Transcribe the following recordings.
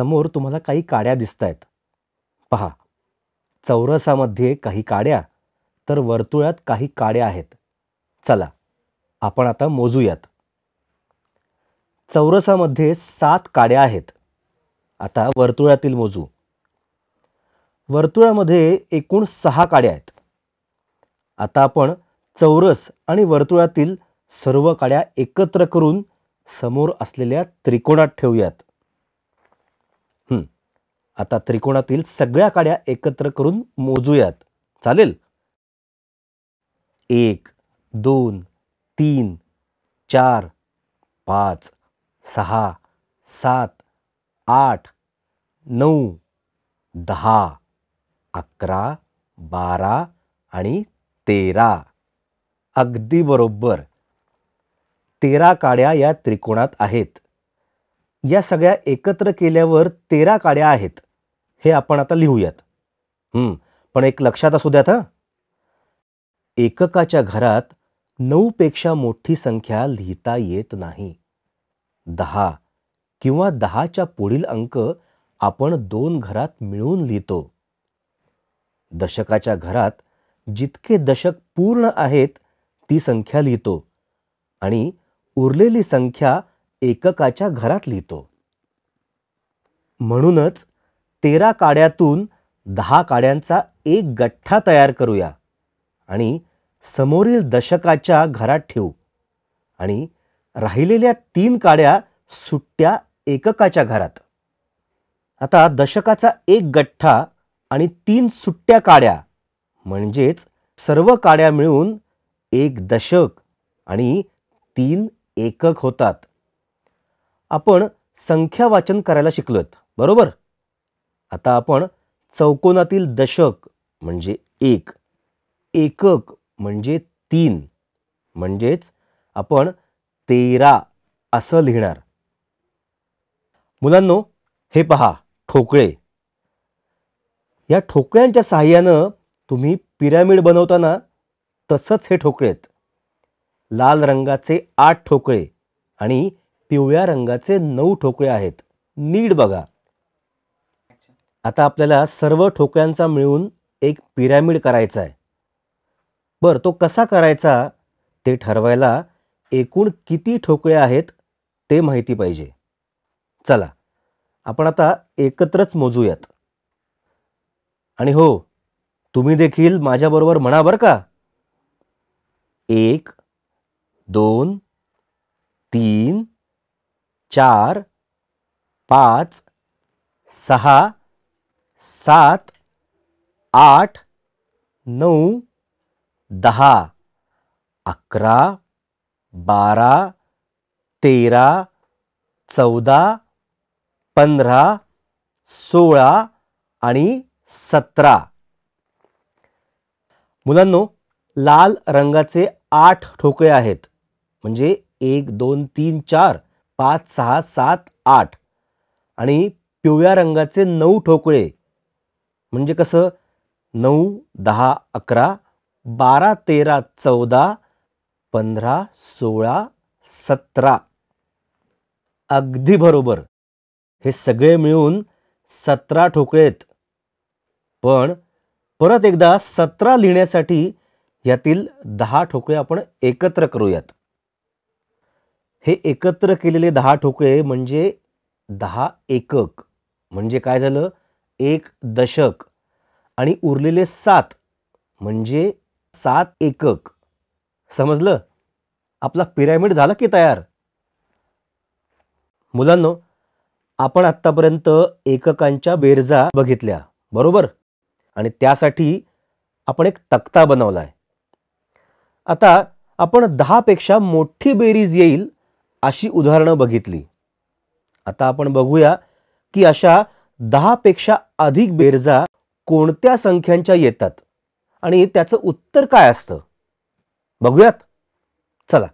समोर तुम्हाला काही काड्या दिसत आहेत पहा चौरसामध्ये काही काड्या तर वर्तुळात काही काड्या आहेत चला आपण आता मोजूयात चौरसामध्ये सात काड्या आहेत आता वर्तुळातील मोजू वर्तुळामध्ये एकूण सहा काड्या आहेत आता आपण चौरस आणि वर्तुळातील सर्व काड्या एकत्र करून समोर असलेल्या त्रिकोणात ठेवूयात आता त्रिकोणातील सगळ्या काड्या एकत्र करून मोजूयात चालेल एक दोन तीन चार पाच सहा सात आठ नऊ दहा अकरा बारा आणि तेरा अगदी बरोबर तेरा काड्या या त्रिकोणात आहेत या सगळ्या एकत्र केल्यावर तेरा काड्या आहेत हे आपण आता लिहूयात पण एक लक्षात असू द्यात हां एककाच्या घरात पेक्षा मोठी संख्या लिहिता येत नाही दहा किंवा दहाच्या पुढील अंक आपण दोन घरात मिळून लिहितो दशकाच्या घरात जितके दशक पूर्ण आहेत ती संख्या लिहितो आणि उरलेली संख्या एककाच्या घरात लिहितो म्हणूनच तेरा काड्यातून दहा काड्यांचा एक गठ्ठा तयार करूया आणि समोरील दशकाच्या घरात ठेवू आणि राहिलेल्या तीन काड्या सुट्ट्या एककाच्या घरात आता दशकाचा एक गठ्ठा आणि तीन सुट्ट्या काड्या म्हणजेच सर्व काड्या मिळून एक दशक आणि तीन एकक होतात आपण संख्या वाचन करायला शिकलोत बरोबर आता आपण चौकोनातील दशक म्हणजे एक एकक म्हणजे तीन म्हणजेच आपण तेरा असं लिहिणार मुलांनो हे पहा ठोकळे या ठोकळ्यांच्या सहाय्यानं तुम्ही पिरामिड बनवताना तसंच हे ठोकळे लाल रंगाचे आठ ठोकळे आणि पिवळ्या रंगाचे नऊ ठोकळे आहेत नीड बघा आता आपल्याला सर्व ठोकळ्यांचा मिळून एक पिरॅमिड करायचा आहे बर तो कसा करायचा ते ठरवायला एकूण किती ठोकळे आहेत ते माहिती पाहिजे चला आपण आता एकत्रच मोजूयात आणि हो तुम्ही देखील माझ्याबरोबर म्हणा बरं का एक दोन तीन चार पाच सहा सात आठ नऊ दहा अकरा बारा तेरा चौदा पंधरा सोळा आणि सतरा मुलांनो लाल रंगाचे आठ ठोकळे आहेत म्हणजे एक दोन तीन चार पाच सहा सात आठ आणि पिवळ्या रंगाचे नऊ ठोकळे म्हणजे कसं नऊ दहा अकरा बारा तेरा चौदा पंधरा सोळा सतरा अगदी बरोबर हे सगळे मिळून सतरा ठोकळेत पण परत एकदा सतरा लिहिण्यासाठी यातील दहा ठोकळे आपण एकत्र करूयात हे एकत्र केलेले दहा ठोकळे म्हणजे दहा एकक म्हणजे काय झालं एक दशक आणि उरलेले सात म्हणजे सात एकक समजलं आपला पिरॅमिड झाला की तयार मुलांनो आपण आत्तापर्यंत एककांच्या बेरजा बघितल्या बरोबर आणि त्यासाठी आपण एक तक्ता बनवला आहे आता आपण दहापेक्षा मोठी बेरीज येईल अशी उदाहरणं बघितली आता आपण बघूया की अशा पेक्षा अधिक बेरजा कोणत्या संख्यांच्या येतात आणि त्याचं उत्तर काय असतं बघूयात चला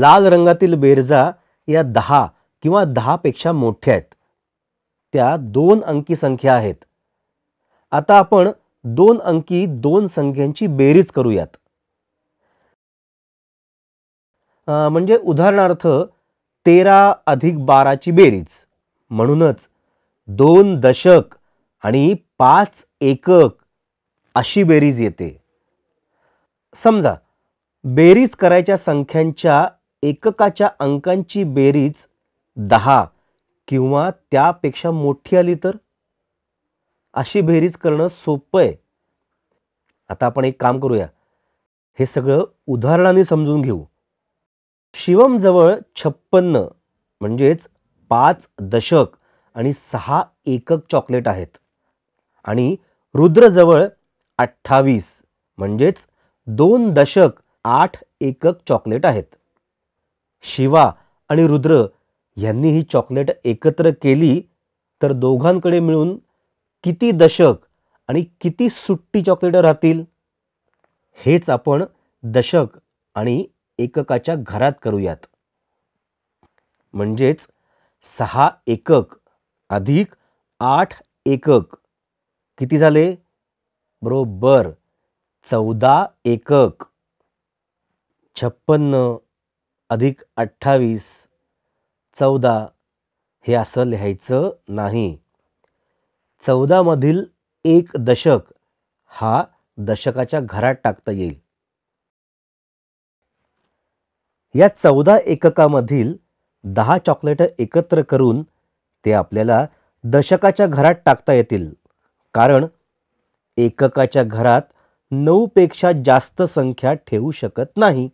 लाल रंगातील बेरजा या दहा किंवा दहापेक्षा मोठ्या आहेत त्या दोन अंकी संख्या आहेत आता आपण दोन अंकी दोन संख्यांची बेरीज करूयात म्हणजे उदाहरणार्थ तेरा अधिक बाराची बेरीज म्हणूनच दोन दशक आणि पाच एकक अशी बेरीज येते समजा बेरीज करायच्या संख्यांच्या एककाच्या अंकांची बेरीज दहा किंवा त्यापेक्षा मोठी आली तर अशी बेरीज करणं सोपं आहे आता आपण एक काम करूया हे सगळं उदाहरणाने समजून घेऊ शिवमजवळ छप्पन्न म्हणजेच पाच दशक आणि सहा एकक चॉकलेट आहेत आणि रुद्रजवळ अठ्ठावीस म्हणजेच दोन दशक आठ एकक चॉकलेट आहेत शिवा आणि रुद्र यांनी ही चॉकलेट एकत्र केली तर दोघांकडे मिळून किती दशक आणि किती सुट्टी चॉकलेट राहतील हेच आपण दशक आणि एककाच्या घरात करूयात म्हणजेच सहा एकक अधिक आठ एकक किती झाले बरोबर चौदा एकक छप्पन्न अधिक अठ्ठावीस चौदा हे असं लिहायचं नाही चौदामधील एक दशक हा दशकाच्या घरात टाकता येईल या चौदा एककामधील दहा चॉकलेटं एकत्र करून ते आपल्याला दशकाच्या घरात टाकता येतील कारण एककाच्या घरात नऊपेक्षा जास्त संख्या ठेवू शकत नाही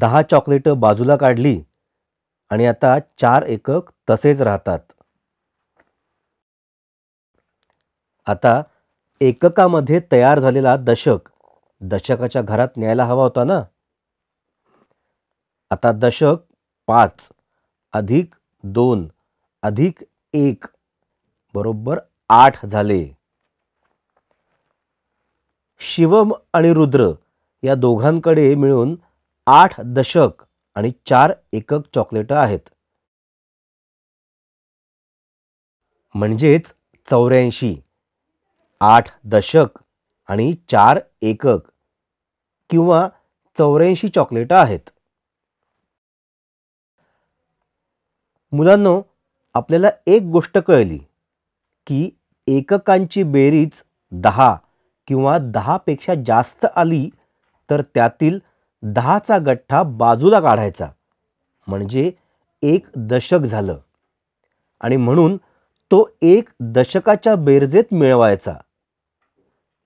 दहा चॉकलेटं बाजूला काढली आणि आता चार एकक तसेच राहतात आता एककामध्ये तयार झालेला दशक दशकाच्या घरात न्यायला हवा होता ना आता दशक पाच अधिक दोन अधिक एक बरोबर आठ झाले शिवम आणि रुद्र या दोघांकडे मिळून आठ दशक आणि चार एकक चॉकलेटं आहेत म्हणजेच चौऱ्याऐंशी आठ दशक आणि चार एकक किंवा चौऱ्याऐंशी चॉकलेटं आहेत मुलांनो आपल्याला एक गोष्ट कळली की एककांची बेरीज दहा किंवा दहापेक्षा जास्त आली तर त्यातील दहाचा गठ्ठा बाजूला काढायचा म्हणजे एक दशक झालं आणि म्हणून तो एक दशकाच्या बेरजेत मिळवायचा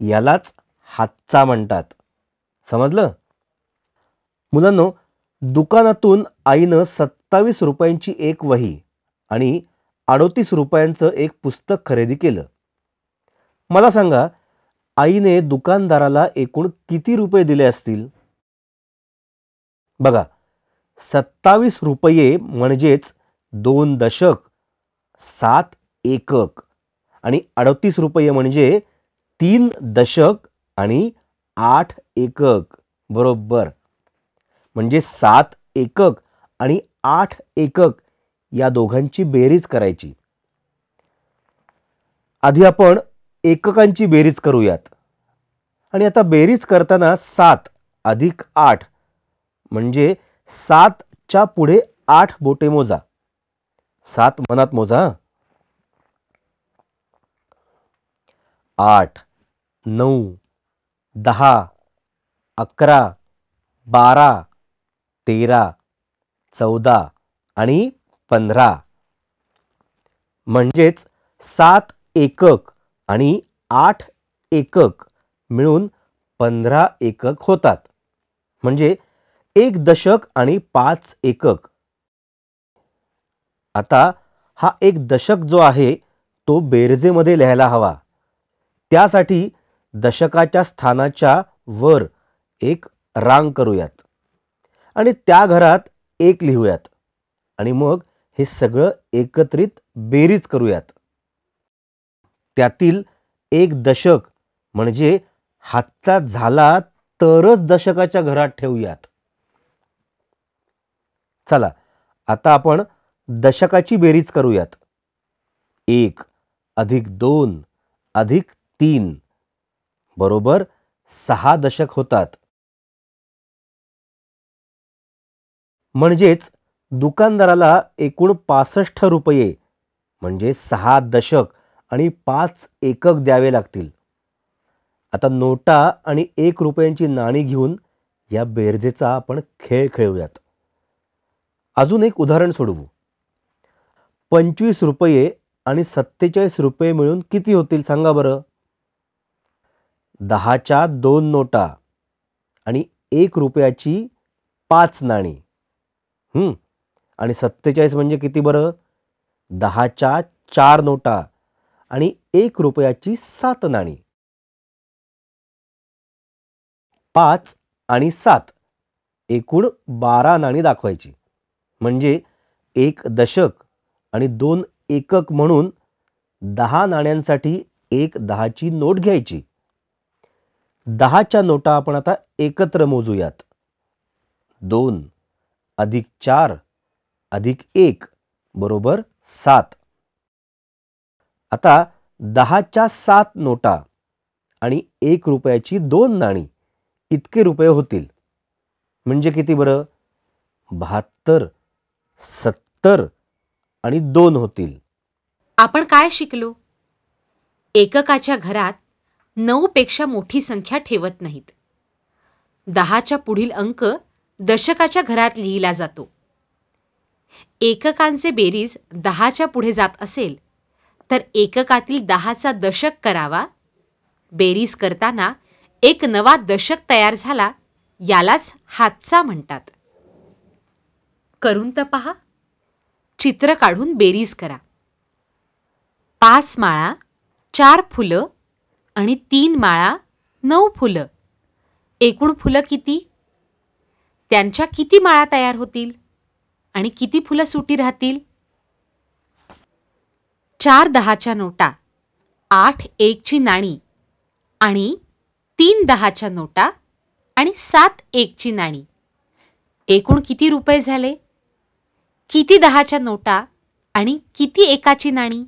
यालाच हातचा म्हणतात समजलं मुलांनो दुकानातून आईनं सत् सत्तावीस रुपयांची एक वही आणि अडोतीस रुपयांचं एक पुस्तक खरेदी केलं मला सांगा आईने दुकानदाराला एकूण किती रुपये दिले असतील बघा सत्तावीस रुपये म्हणजेच दोन दशक सात एकक आणि अडतीस रुपये म्हणजे तीन दशक आणि आठ एकक बरोबर म्हणजे सात एकक आणि आठ एकक या दोघांची बेरीज करायची आधी आपण एककांची बेरीज करूयात आणि आता बेरीज करताना सात अधिक आठ म्हणजे सातच्या पुढे आठ बोटे मोजा सात मनात मोजा आठ नऊ दहा अकरा बारा तेरा चौदा आणि पंधरा म्हणजेच सात एकक आणि आठ एकक मिळून पंधरा एकक होतात म्हणजे एक दशक आणि पाच एकक आता हा एक दशक जो आहे तो बेरजेमध्ये लिहायला हवा त्यासाठी दशकाच्या स्थानाच्या वर एक रांग करूयात आणि त्या घरात एक लिहूयात आणि मग हे सगळं एकत्रित बेरीज करूयात त्यातील एक दशक म्हणजे हातचा झाला तरच दशकाच्या घरात ठेवूयात चला आता आपण दशकाची बेरीज करूयात एक अधिक दोन अधिक तीन बरोबर सहा दशक होतात म्हणजेच दुकानदाराला एकूण पासष्ट रुपये म्हणजे सहा दशक आणि पाच एकक द्यावे लागतील आता नोटा आणि एक रुपयांची नाणी घेऊन या बेरजेचा आपण खेळ खेळूयात अजून एक उदाहरण सोडवू पंचवीस रुपये आणि सत्तेचाळीस रुपये मिळून किती होतील सांगा बरं दहाच्या दोन नोटा आणि एक रुपयाची पाच नाणी आणि सत्तेचाळीस म्हणजे किती बरं दहाच्या चार नोटा आणि एक रुपयाची सात नाणी पाच आणि सात एकूण बारा नाणी दाखवायची म्हणजे एक दशक आणि दोन एकक म्हणून दहा नाण्यांसाठी एक दहाची नोट घ्यायची दहाच्या नोटा आपण आता एकत्र मोजूयात दोन अधिक चार अधिक एक बरोबर सात आता दहाच्या सात नोटा आणि एक रुपयाची दोन नाणी इतके रुपये होतील म्हणजे किती बरं बहात्तर सत्तर आणि दोन होतील आपण काय शिकलो एककाच्या घरात नऊ पेक्षा मोठी संख्या ठेवत नाहीत दहाच्या पुढील अंक दशकाच्या घरात लिहिला जातो एककांचे बेरीज दहाच्या पुढे जात असेल तर एककातील दहाचा दशक करावा बेरीज करताना एक नवा दशक तयार झाला यालाच हातचा म्हणतात करून तर पहा चित्र काढून बेरीज करा पाच माळा चार फुलं आणि तीन माळा नऊ फुलं एकूण फुलं किती त्यांच्या किती माळा तयार होतील आणि किती फुलं सुटी राहतील चार दहाच्या नोटा आठ एकची नाणी आणि तीन दहाच्या नोटा आणि सात एकची नाणी एकूण किती रुपये झाले किती दहाच्या नोटा आणि किती एकाची नाणी